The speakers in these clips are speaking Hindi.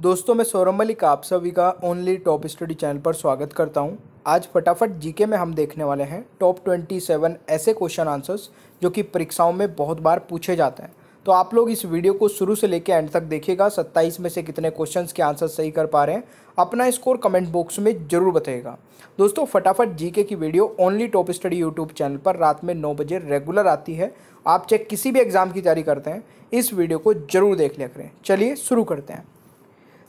दोस्तों मैं सौरभ मलिक आप सभी का ओनली टॉप स्टडी चैनल पर स्वागत करता हूं आज फटाफट जीके में हम देखने वाले हैं टॉप ट्वेंटी सेवन ऐसे क्वेश्चन आंसर्स जो कि परीक्षाओं में बहुत बार पूछे जाते हैं तो आप लोग इस वीडियो को शुरू से लेकर एंड तक देखिएगा सत्ताईस में से कितने क्वेश्चन के आंसर सही कर पा रहे हैं अपना स्कोर कमेंट बॉक्स में जरूर बताइएगा दोस्तों फटाफट जीके की video only top study YouTube channel पर रात में नौ बजे रेगुलर आती है आप चाहे किसी भी एग्ज़ाम की तैयारी करते हैं इस वीडियो को जरूर देख लिया करें चलिए शुरू करते हैं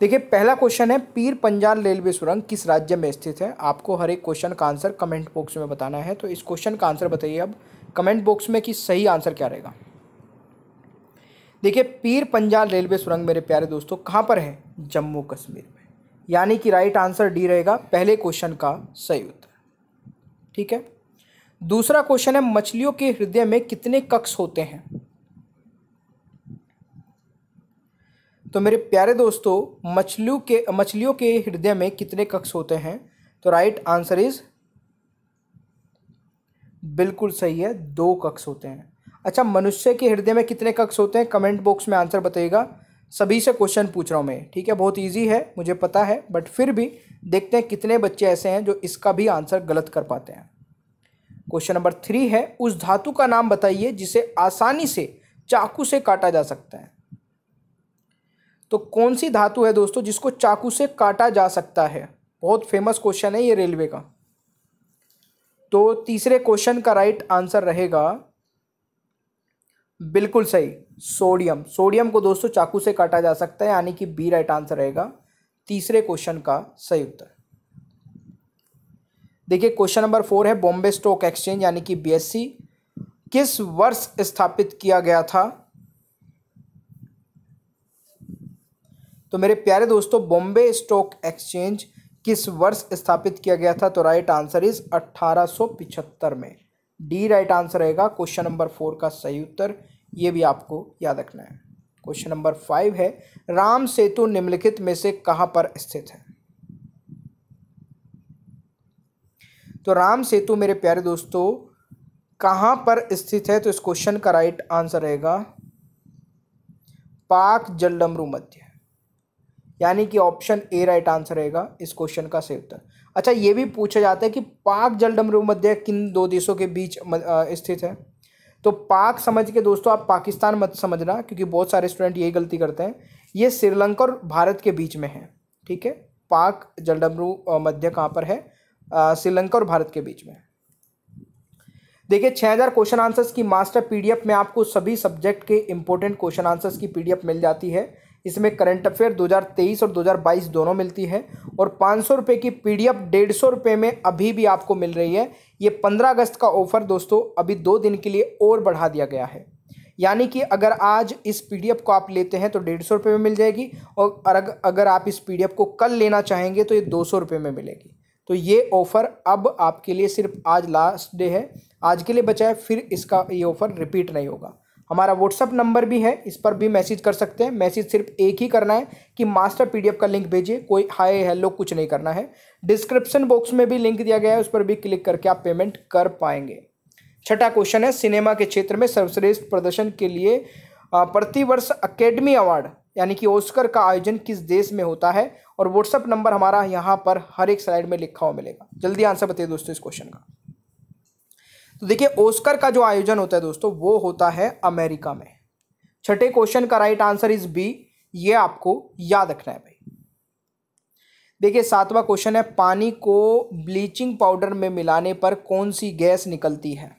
देखिए पहला क्वेश्चन है पीर पंजाल रेलवे सुरंग किस राज्य में स्थित है आपको हर एक क्वेश्चन का आंसर कमेंट बॉक्स में बताना है तो इस क्वेश्चन का आंसर बताइए अब कमेंट बॉक्स में कि सही आंसर क्या रहेगा देखिए पीर पंजाल रेलवे सुरंग मेरे प्यारे दोस्तों कहाँ पर है जम्मू कश्मीर में यानी कि राइट आंसर डी रहेगा पहले क्वेश्चन का सही उत्तर ठीक है दूसरा क्वेश्चन है मछलियों के हृदय में कितने कक्ष होते हैं तो मेरे प्यारे दोस्तों मछलियों के मछलियों के हृदय में कितने कक्ष होते हैं तो राइट आंसर इज़ बिल्कुल सही है दो कक्ष होते हैं अच्छा मनुष्य के हृदय में कितने कक्ष होते हैं कमेंट बॉक्स में आंसर बताइएगा सभी से क्वेश्चन पूछ रहा हूँ मैं ठीक है बहुत इजी है मुझे पता है बट फिर भी देखते हैं कितने बच्चे ऐसे हैं जो इसका भी आंसर गलत कर पाते हैं क्वेश्चन नंबर थ्री है उस धातु का नाम बताइए जिसे आसानी से चाकू से काटा जा सकता है तो कौन सी धातु है दोस्तों जिसको चाकू से काटा जा सकता है बहुत फेमस क्वेश्चन है ये रेलवे का तो तीसरे क्वेश्चन का राइट आंसर रहेगा बिल्कुल सही सोडियम सोडियम को दोस्तों चाकू से काटा जा सकता है यानी कि बी राइट आंसर रहेगा तीसरे क्वेश्चन का सही उत्तर देखिए क्वेश्चन नंबर फोर है बॉम्बे स्टॉक एक्सचेंज यानी कि बीएससी किस वर्ष स्थापित किया गया था तो मेरे प्यारे दोस्तों बॉम्बे स्टॉक एक्सचेंज किस वर्ष स्थापित किया गया था तो राइट आंसर इज अट्ठारह में डी राइट आंसर रहेगा क्वेश्चन नंबर फोर का सही उत्तर ये भी आपको याद रखना है क्वेश्चन नंबर फाइव है राम सेतु निम्नलिखित में से कहाँ पर स्थित है तो राम सेतु मेरे प्यारे दोस्तों कहाँ पर स्थित है तो इस क्वेश्चन का राइट आंसर रहेगा पाक जलडमरू मध्य यानी कि ऑप्शन ए राइट आंसर रहेगा इस क्वेश्चन का सही उत्तर अच्छा ये भी पूछा जाता है कि पाक जल डमरू मध्य किन दो देशों के बीच स्थित है तो पाक समझ के दोस्तों आप पाकिस्तान मत समझना क्योंकि बहुत सारे स्टूडेंट यही गलती करते हैं ये श्रीलंका और भारत के बीच में है ठीक है पाक डमरू मध्य कहाँ पर है श्रीलंका और भारत के बीच में देखिए हजार क्वेश्चन आंसर्स की मास्टर पीडीएफ में आपको सभी सब्जेक्ट के इंपॉर्टेंट क्वेश्चन आंसर्स की पीडीएफ मिल जाती है इसमें करंट अफेयर 2023 और 2022 दोनों मिलती है और पाँच सौ रुपये की पी डी एफ डेढ़ सौ रुपये में अभी भी आपको मिल रही है ये पंद्रह अगस्त का ऑफ़र दोस्तों अभी दो दिन के लिए और बढ़ा दिया गया है यानी कि अगर आज इस पी को आप लेते हैं तो डेढ़ सौ रुपये में मिल जाएगी और अगर आप इस पी को कल लेना चाहेंगे तो ये दो सौ रुपये में मिलेगी तो ये ऑफ़र अब आपके लिए सिर्फ आज लास्ट डे है आज के लिए बचाए फिर इसका ये ऑफ़र रिपीट नहीं होगा हमारा व्हाट्सअप नंबर भी है इस पर भी मैसेज कर सकते हैं मैसेज सिर्फ एक ही करना है कि मास्टर पीडीएफ का लिंक भेजिए कोई हाय हेलो कुछ नहीं करना है डिस्क्रिप्शन बॉक्स में भी लिंक दिया गया है उस पर भी क्लिक करके आप पेमेंट कर पाएंगे छठा क्वेश्चन है सिनेमा के क्षेत्र में सर्वश्रेष्ठ प्रदर्शन के लिए प्रतिवर्ष अकेडमी अवार्ड यानी कि ओस्कर का आयोजन किस देश में होता है और व्हाट्सअप नंबर हमारा यहाँ पर हर एक स्लाइड में लिखा हुआ मिलेगा जल्दी आंसर बताइए दोस्तों इस क्वेश्चन का तो देखिए ओस्कर का जो आयोजन होता है दोस्तों वो होता है अमेरिका में छठे क्वेश्चन का राइट आंसर इज बी ये आपको याद रखना है भाई देखिए सातवां क्वेश्चन है पानी को ब्लीचिंग पाउडर में मिलाने पर कौन सी गैस निकलती है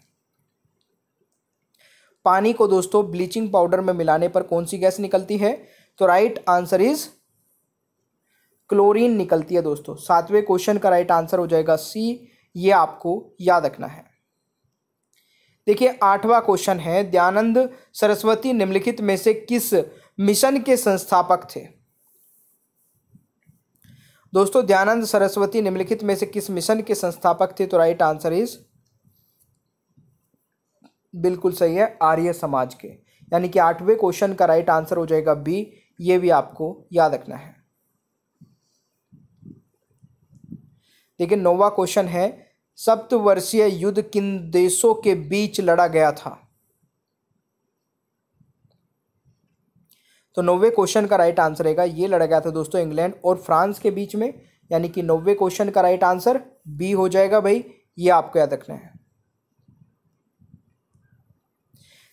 पानी को दोस्तों ब्लीचिंग पाउडर में मिलाने पर कौन सी गैस निकलती है तो राइट आंसर इज क्लोरीन निकलती है दोस्तों सातवें क्वेश्चन का राइट आंसर हो जाएगा सी ये आपको याद रखना है देखिए आठवां क्वेश्चन है दयानंद सरस्वती निम्नलिखित में से किस मिशन के संस्थापक थे दोस्तों दयानंद सरस्वती निम्नलिखित में से किस मिशन के संस्थापक थे तो राइट आंसर इज बिल्कुल सही है आर्य समाज के यानी कि आठवें क्वेश्चन का राइट आंसर हो जाएगा बी ये भी आपको याद रखना है देखिए नौवा क्वेश्चन है सप्तवर्षीय युद्ध किन देशों के बीच लड़ा गया था तो नौवे क्वेश्चन का राइट आंसर रहेगा ये लड़ा गया था दोस्तों इंग्लैंड और फ्रांस के बीच में यानी कि नौवे क्वेश्चन का राइट आंसर बी हो जाएगा भाई ये आपको याद रखना है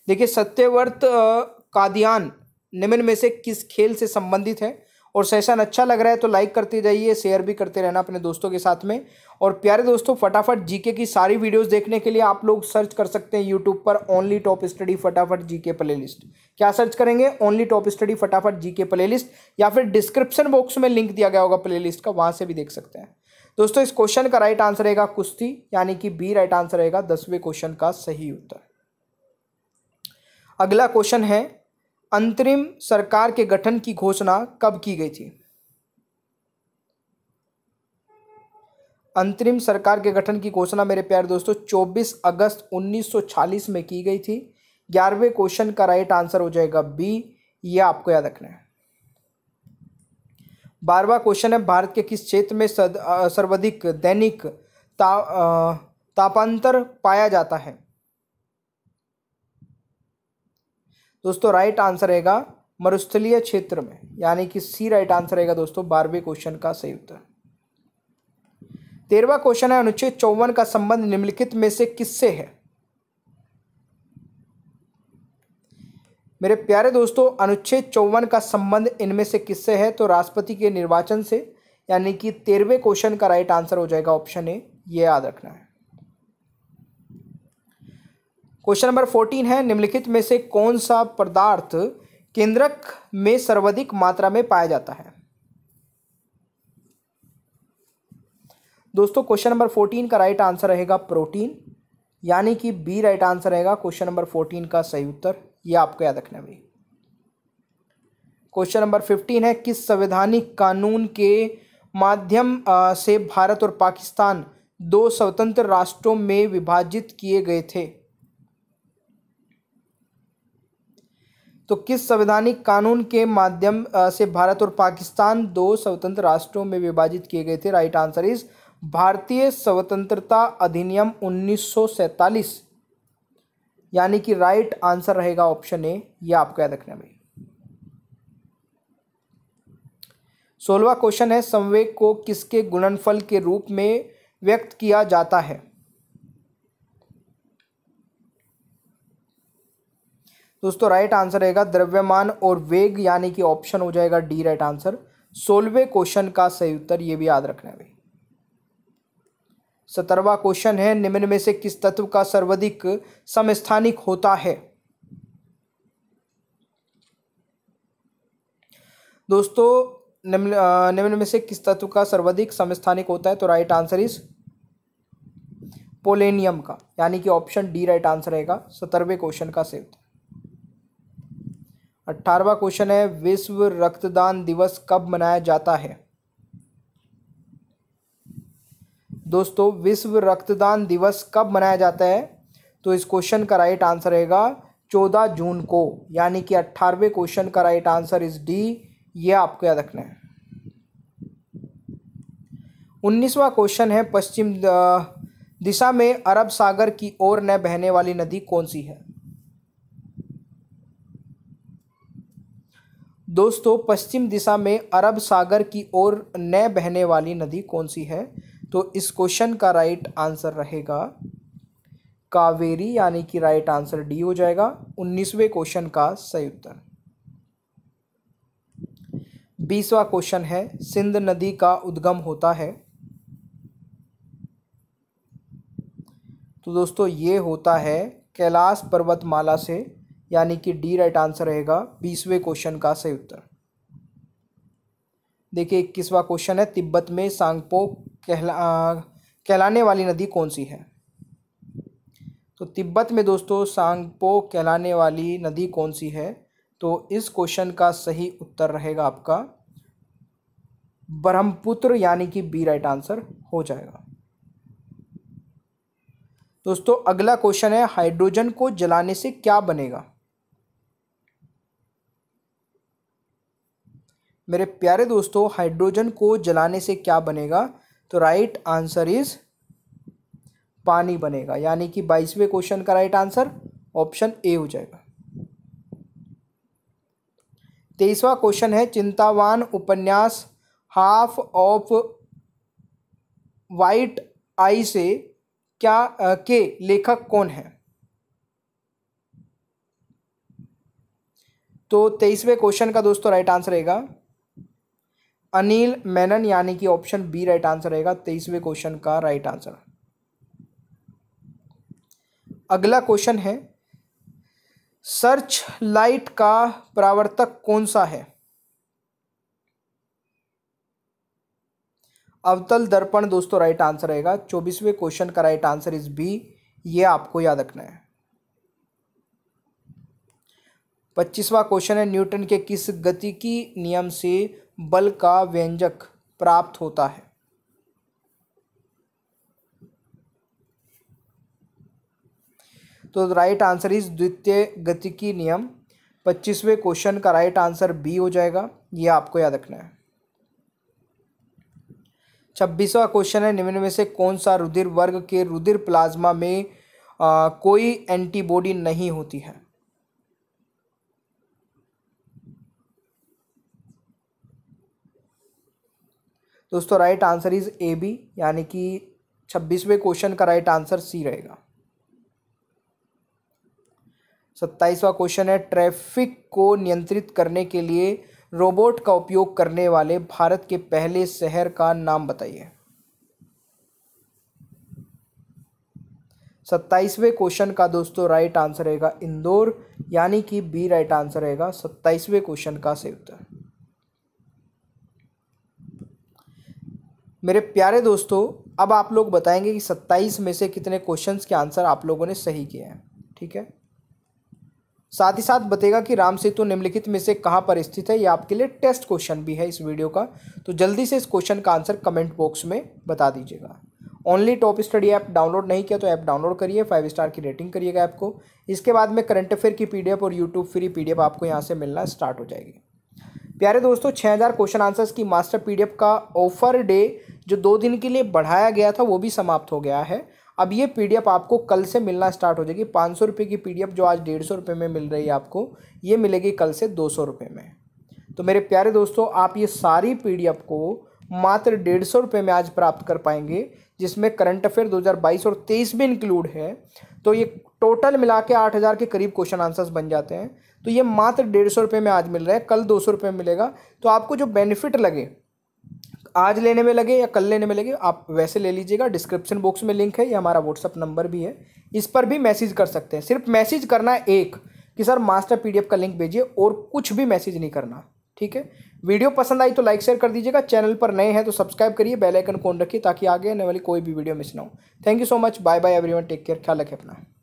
देखिए सत्यव्रत कादियान निम्न में से किस खेल से संबंधित है और सेशन अच्छा लग रहा है तो लाइक करते जाइए शेयर भी करते रहना अपने दोस्तों के साथ में और प्यारे दोस्तों फटाफट जीके की सारी वीडियोस देखने के लिए आप लोग सर्च कर सकते हैं यूट्यूब पर ओनली टॉप स्टडी फटाफट जीके प्लेलिस्ट क्या सर्च करेंगे ओनली टॉप स्टडी फटाफट जीके प्लेलिस्ट या फिर डिस्क्रिप्शन बॉक्स में लिंक दिया गया होगा प्ले का वहाँ से भी देख सकते हैं दोस्तों इस क्वेश्चन का राइट आंसर रहेगा कुश्ती यानी कि बी राइट आंसर रहेगा दसवें क्वेश्चन का सही उत्तर अगला क्वेश्चन है अंतरिम सरकार के गठन की घोषणा कब की गई थी अंतरिम सरकार के गठन की घोषणा मेरे प्यारे दोस्तों 24 अगस्त 1940 में की गई थी ग्यारहवें क्वेश्चन का राइट आंसर हो जाएगा बी यह आपको याद रखना है बारहवा क्वेश्चन है भारत के किस क्षेत्र में सर्वाधिक दैनिक ता, तापांतर पाया जाता है दोस्तों राइट आंसर रहेगा मरुस्थलीय क्षेत्र में यानी कि सी राइट आंसर रहेगा दोस्तों बारहवें क्वेश्चन का सही उत्तर तेरहवा क्वेश्चन है अनुच्छेद चौवन का संबंध निम्नलिखित में से किससे है मेरे प्यारे दोस्तों अनुच्छेद चौवन का संबंध इनमें से किससे है तो राष्ट्रपति के निर्वाचन से यानी कि तेरहवें क्वेश्चन का राइट आंसर हो जाएगा ऑप्शन ए ये याद रखना है क्वेश्चन नंबर फोर्टीन है निम्नलिखित में से कौन सा पदार्थ केंद्रक में सर्वाधिक मात्रा में पाया जाता है दोस्तों क्वेश्चन नंबर फोर्टीन का राइट आंसर रहेगा प्रोटीन यानी कि बी राइट आंसर रहेगा क्वेश्चन नंबर फोर्टीन का सही उत्तर ये आपको याद रखना भी क्वेश्चन नंबर फिफ्टीन है किस संवैधानिक कानून के माध्यम से भारत और पाकिस्तान दो स्वतंत्र राष्ट्रों में विभाजित किए गए थे तो किस संवैधानिक कानून के माध्यम से भारत और पाकिस्तान दो स्वतंत्र राष्ट्रों में विभाजित किए गए थे राइट आंसर इज भारतीय स्वतंत्रता अधिनियम उन्नीस यानी कि राइट आंसर रहेगा ऑप्शन ए ये आपको याद रखना भाई सोलवा क्वेश्चन है संवेग को किसके गुणनफल के रूप में व्यक्त किया जाता है दोस्तों राइट आंसर रहेगा द्रव्यमान और वेग यानी कि ऑप्शन हो जाएगा डी राइट आंसर सोलवे क्वेश्चन का सही उत्तर ये भी याद रखना है भाई सत्रहवा क्वेश्चन है निम्न में से किस तत्व का सर्वाधिक समस्थानिक होता है दोस्तों निम्न निम्न में से किस तत्व का सर्वाधिक समस्थानिक होता है तो राइट आंसर इज पोलेनियम का यानी कि ऑप्शन डी राइट आंसर रहेगा सत्रहवें क्वेश्चन का सही उत्तर अट्ठारहवा क्वेश्चन है विश्व रक्तदान दिवस कब मनाया जाता है दोस्तों विश्व रक्तदान दिवस कब मनाया जाता है तो इस क्वेश्चन का राइट आंसर रहेगा चौदह जून को यानी कि अट्ठारहवें क्वेश्चन का राइट आंसर इज डी ये आपको याद रखना है उन्नीसवा क्वेश्चन है पश्चिम दिशा में अरब सागर की ओर न बहने वाली नदी कौन सी है दोस्तों पश्चिम दिशा में अरब सागर की ओर न बहने वाली नदी कौन सी है तो इस क्वेश्चन का राइट आंसर रहेगा कावेरी यानी कि राइट आंसर डी हो जाएगा उन्नीसवें क्वेश्चन का सही उत्तर बीसवा क्वेश्चन है सिंध नदी का उद्गम होता है तो दोस्तों ये होता है कैलाश पर्वतमाला से यानी कि डी राइट आंसर रहेगा बीसवें क्वेश्चन का सही उत्तर देखिए इक्कीसवा क्वेश्चन है तिब्बत में सांगपो कहला कहलाने वाली नदी कौन सी है तो तिब्बत में दोस्तों सांगपो कहलाने वाली नदी कौन सी है तो इस क्वेश्चन का सही उत्तर रहेगा आपका ब्रह्मपुत्र यानी कि बी राइट आंसर हो जाएगा दोस्तों अगला क्वेश्चन है हाइड्रोजन को जलाने से क्या बनेगा मेरे प्यारे दोस्तों हाइड्रोजन को जलाने से क्या बनेगा तो राइट आंसर इज पानी बनेगा यानी कि बाईसवें क्वेश्चन का राइट आंसर ऑप्शन ए हो जाएगा तेईसवा क्वेश्चन है चिंतावान उपन्यास हाफ ऑफ वाइट आई से क्या आ, के लेखक कौन है तो तेईसवें क्वेश्चन का दोस्तों राइट आंसर रहेगा अनिल मेनन यानी कि ऑप्शन बी राइट आंसर रहेगा तेईसवें क्वेश्चन का राइट आंसर अगला क्वेश्चन है सर्च लाइट का प्रावर्तक कौन सा है अवतल दर्पण दोस्तों राइट आंसर रहेगा चौबीसवें क्वेश्चन का राइट आंसर इज बी ये आपको याद रखना है पच्चीसवा क्वेश्चन है न्यूटन के किस गति की नियम से बल का व्यंजक प्राप्त होता है तो राइट आंसर इज द्वितीय गति की नियम पच्चीसवें क्वेश्चन का राइट आंसर बी हो जाएगा यह आपको याद रखना है छब्बीसवा क्वेश्चन है निम्न में से कौन सा रुधिर वर्ग के रुधिर प्लाज्मा में आ, कोई एंटीबॉडी नहीं होती है दोस्तों right answer is A B यानी कि छब्बीसवें क्वेश्चन का राइट आंसर सी रहेगा सत्ताईसवा क्वेश्चन है ट्रैफिक को नियंत्रित करने के लिए रोबोट का उपयोग करने वाले भारत के पहले शहर का नाम बताइए सत्ताईसवें क्वेश्चन का दोस्तों राइट आंसर रहेगा इंदौर यानी कि बी राइट आंसर रहेगा सत्ताईसवें क्वेश्चन का सही उत्तर मेरे प्यारे दोस्तों अब आप लोग बताएंगे कि सत्ताईस में से कितने क्वेश्चंस के आंसर आप लोगों ने सही किए हैं ठीक है साथ ही साथ बताएगा कि राम सेतु निम्नलिखित में से कहाँ पर स्थित है ये आपके लिए टेस्ट क्वेश्चन भी है इस वीडियो का तो जल्दी से इस क्वेश्चन का आंसर कमेंट बॉक्स में बता दीजिएगा only top study app download नहीं किया तो ऐप डाउनलोड करिए फाइव स्टार की रेटिंग करिएगा ऐप को इसके बाद में करंट अफेयर की पीडीएफ और यूट्यूब फ्री पीडीएफ आपको यहाँ से मिलना स्टार्ट हो जाएगी प्यारे दोस्तों 6000 क्वेश्चन आंसर्स की मास्टर पीडीएफ का ऑफर डे जो दो दिन के लिए बढ़ाया गया था वो भी समाप्त हो गया है अब ये पीडीएफ आपको कल से मिलना स्टार्ट हो जाएगी पाँच सौ रुपये की पीडीएफ जो आज डेढ़ सौ रुपये में मिल रही है आपको ये मिलेगी कल से दो सौ रुपये में तो मेरे प्यारे दोस्तों आप ये सारी एफ को मात्र डेढ़ सौ रुपये में आज प्राप्त कर पाएंगे जिसमें करंट अफेयर 2022 और 23 भी इंक्लूड है तो ये टोटल मिला के आठ हज़ार के करीब क्वेश्चन आंसर्स बन जाते हैं तो ये मात्र डेढ़ सौ रुपये में आज मिल रहा है कल दो सौ रुपये में मिलेगा तो आपको जो बेनिफिट लगे आज लेने में लगे या कल लेने में लगे आप वैसे ले लीजिएगा डिस्क्रिप्शन बॉक्स में लिंक है या हमारा व्हाट्सअप नंबर भी है इस पर भी मैसेज कर सकते हैं सिर्फ मैसेज करना है एक कि सर मास्टर पीडीएफ का लिंक भेजिए और कुछ भी मैसेज नहीं करना ठीक है वीडियो पसंद आई तो लाइक शेयर कर दीजिएगा चैनल पर नए हैं तो सब्सक्राइब करिए बेल आइकन कौन रखिए ताकि आगे आने वाली कोई भी वीडियो मिस ना हो thank you so much bye bye everyone take care ख्याल रखें अपना